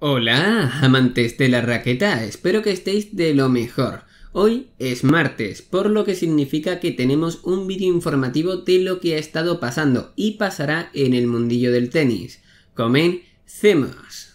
Hola, amantes de la raqueta, espero que estéis de lo mejor. Hoy es martes, por lo que significa que tenemos un vídeo informativo de lo que ha estado pasando y pasará en el mundillo del tenis. Comencemos.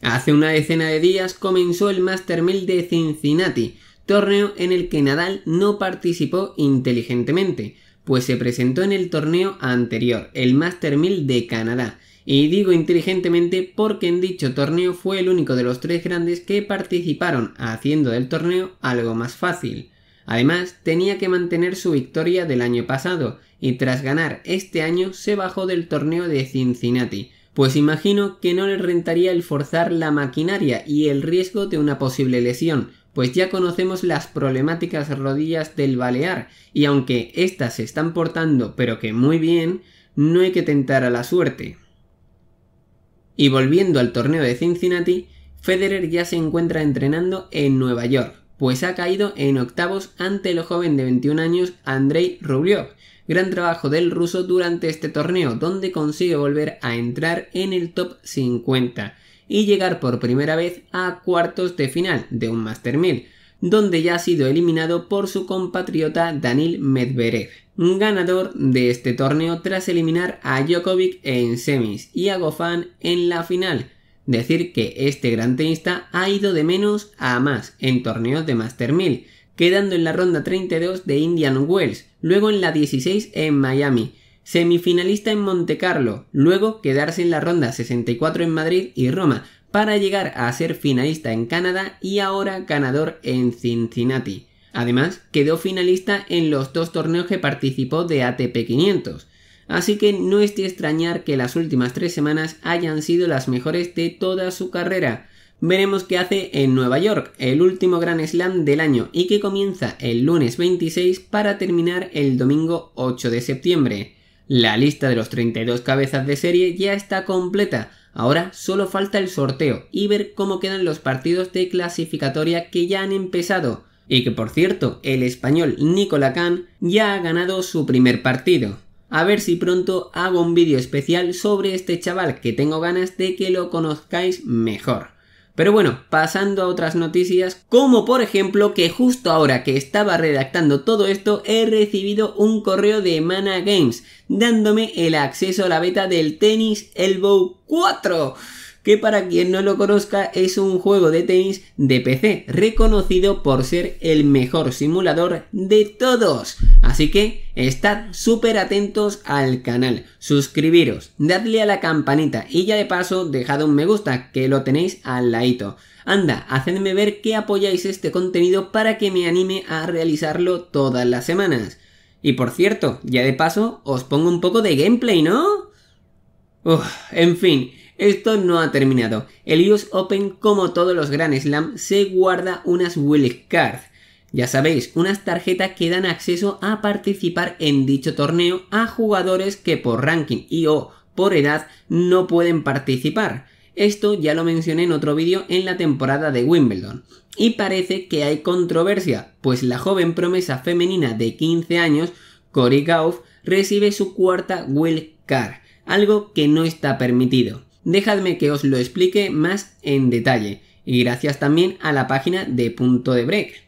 Hace una decena de días comenzó el Master 1000 de Cincinnati, torneo en el que Nadal no participó inteligentemente, pues se presentó en el torneo anterior, el Master 1000 de Canadá, y digo inteligentemente porque en dicho torneo fue el único de los tres grandes que participaron, haciendo del torneo algo más fácil. Además, tenía que mantener su victoria del año pasado, y tras ganar este año se bajó del torneo de Cincinnati, pues imagino que no le rentaría el forzar la maquinaria y el riesgo de una posible lesión, pues ya conocemos las problemáticas rodillas del balear, y aunque éstas se están portando pero que muy bien, no hay que tentar a la suerte. Y volviendo al torneo de Cincinnati, Federer ya se encuentra entrenando en Nueva York, pues ha caído en octavos ante el joven de 21 años Andrei Rublev. Gran trabajo del ruso durante este torneo, donde consigue volver a entrar en el top 50 y llegar por primera vez a cuartos de final de un Master 1000, donde ya ha sido eliminado por su compatriota Danil Medvedev ganador de este torneo tras eliminar a Djokovic en semis y a Gofan en la final. Decir que este gran tenista ha ido de menos a más en torneos de Master 1000, quedando en la ronda 32 de Indian Wells, luego en la 16 en Miami, semifinalista en Monte Carlo, luego quedarse en la ronda 64 en Madrid y Roma, para llegar a ser finalista en Canadá y ahora ganador en Cincinnati. Además, quedó finalista en los dos torneos que participó de ATP 500, así que no es de extrañar que las últimas tres semanas hayan sido las mejores de toda su carrera. Veremos qué hace en Nueva York, el último Grand Slam del año y que comienza el lunes 26 para terminar el domingo 8 de septiembre. La lista de los 32 cabezas de serie ya está completa, ahora solo falta el sorteo y ver cómo quedan los partidos de clasificatoria que ya han empezado. Y que por cierto, el español Nicola Khan ya ha ganado su primer partido. A ver si pronto hago un vídeo especial sobre este chaval que tengo ganas de que lo conozcáis mejor. Pero bueno, pasando a otras noticias, como por ejemplo que justo ahora que estaba redactando todo esto, he recibido un correo de Mana Games dándome el acceso a la beta del tenis Elbow 4 que para quien no lo conozca es un juego de tenis de PC reconocido por ser el mejor simulador de todos. Así que estad súper atentos al canal, suscribiros, dadle a la campanita y ya de paso dejad un me gusta que lo tenéis al ladito. Anda, hacedme ver que apoyáis este contenido para que me anime a realizarlo todas las semanas. Y por cierto, ya de paso os pongo un poco de gameplay, ¿no? en fin, esto no ha terminado. El US Open, como todos los Grand Slam, se guarda unas Will Cards. Ya sabéis, unas tarjetas que dan acceso a participar en dicho torneo a jugadores que por ranking y o por edad no pueden participar. Esto ya lo mencioné en otro vídeo en la temporada de Wimbledon. Y parece que hay controversia, pues la joven promesa femenina de 15 años, Cory Gauff, recibe su cuarta Will Card, algo que no está permitido dejadme que os lo explique más en detalle y gracias también a la página de Punto de Break.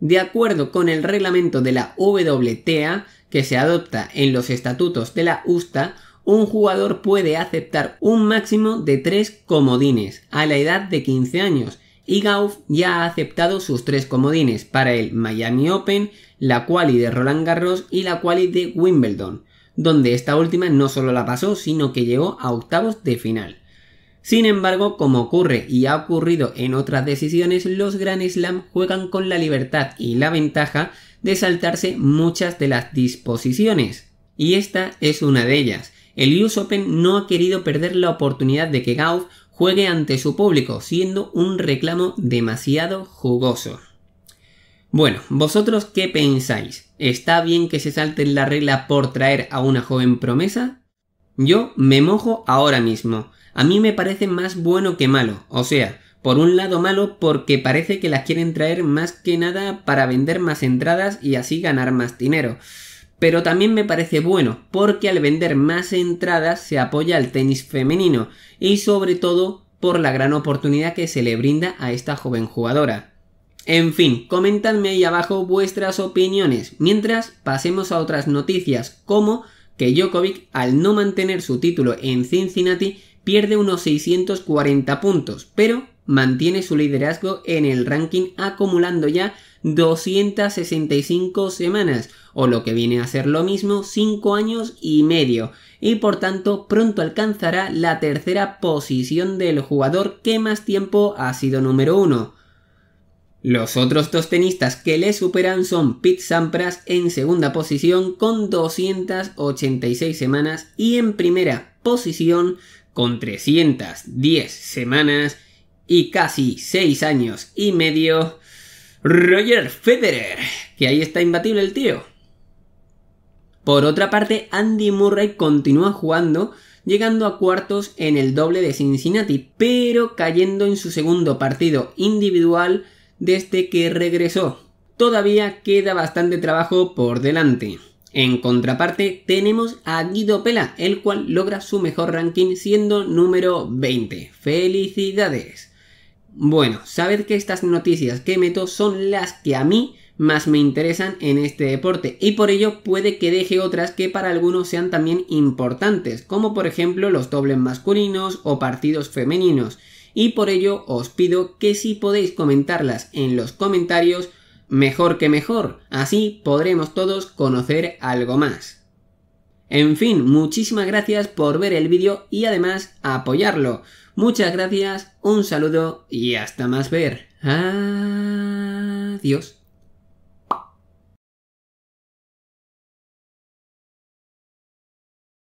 De acuerdo con el reglamento de la WTA que se adopta en los estatutos de la USTA, un jugador puede aceptar un máximo de 3 comodines a la edad de 15 años y Gauff ya ha aceptado sus tres comodines para el Miami Open, la quali de Roland Garros y la quali de Wimbledon donde esta última no solo la pasó, sino que llegó a octavos de final. Sin embargo, como ocurre y ha ocurrido en otras decisiones, los Grand Slam juegan con la libertad y la ventaja de saltarse muchas de las disposiciones. Y esta es una de ellas. El US Open no ha querido perder la oportunidad de que Gauff juegue ante su público, siendo un reclamo demasiado jugoso. Bueno, ¿vosotros qué pensáis? ¿Está bien que se salten la regla por traer a una joven promesa? Yo me mojo ahora mismo. A mí me parece más bueno que malo. O sea, por un lado malo porque parece que las quieren traer más que nada para vender más entradas y así ganar más dinero. Pero también me parece bueno porque al vender más entradas se apoya al tenis femenino y sobre todo por la gran oportunidad que se le brinda a esta joven jugadora. En fin, comentadme ahí abajo vuestras opiniones, mientras pasemos a otras noticias como que Djokovic, al no mantener su título en Cincinnati, pierde unos 640 puntos, pero mantiene su liderazgo en el ranking acumulando ya 265 semanas, o lo que viene a ser lo mismo 5 años y medio, y por tanto pronto alcanzará la tercera posición del jugador que más tiempo ha sido número 1. Los otros dos tenistas que le superan son Pete Sampras en segunda posición con 286 semanas y en primera posición con 310 semanas y casi 6 años y medio Roger Federer, que ahí está imbatible el tío. Por otra parte, Andy Murray continúa jugando llegando a cuartos en el doble de Cincinnati, pero cayendo en su segundo partido individual desde que regresó. Todavía queda bastante trabajo por delante. En contraparte tenemos a Guido Pela, el cual logra su mejor ranking siendo número 20. ¡Felicidades! Bueno, sabed que estas noticias que meto son las que a mí más me interesan en este deporte y por ello puede que deje otras que para algunos sean también importantes, como por ejemplo los dobles masculinos o partidos femeninos y por ello os pido que si podéis comentarlas en los comentarios, mejor que mejor, así podremos todos conocer algo más. En fin, muchísimas gracias por ver el vídeo y además apoyarlo. Muchas gracias, un saludo y hasta más ver. Adiós.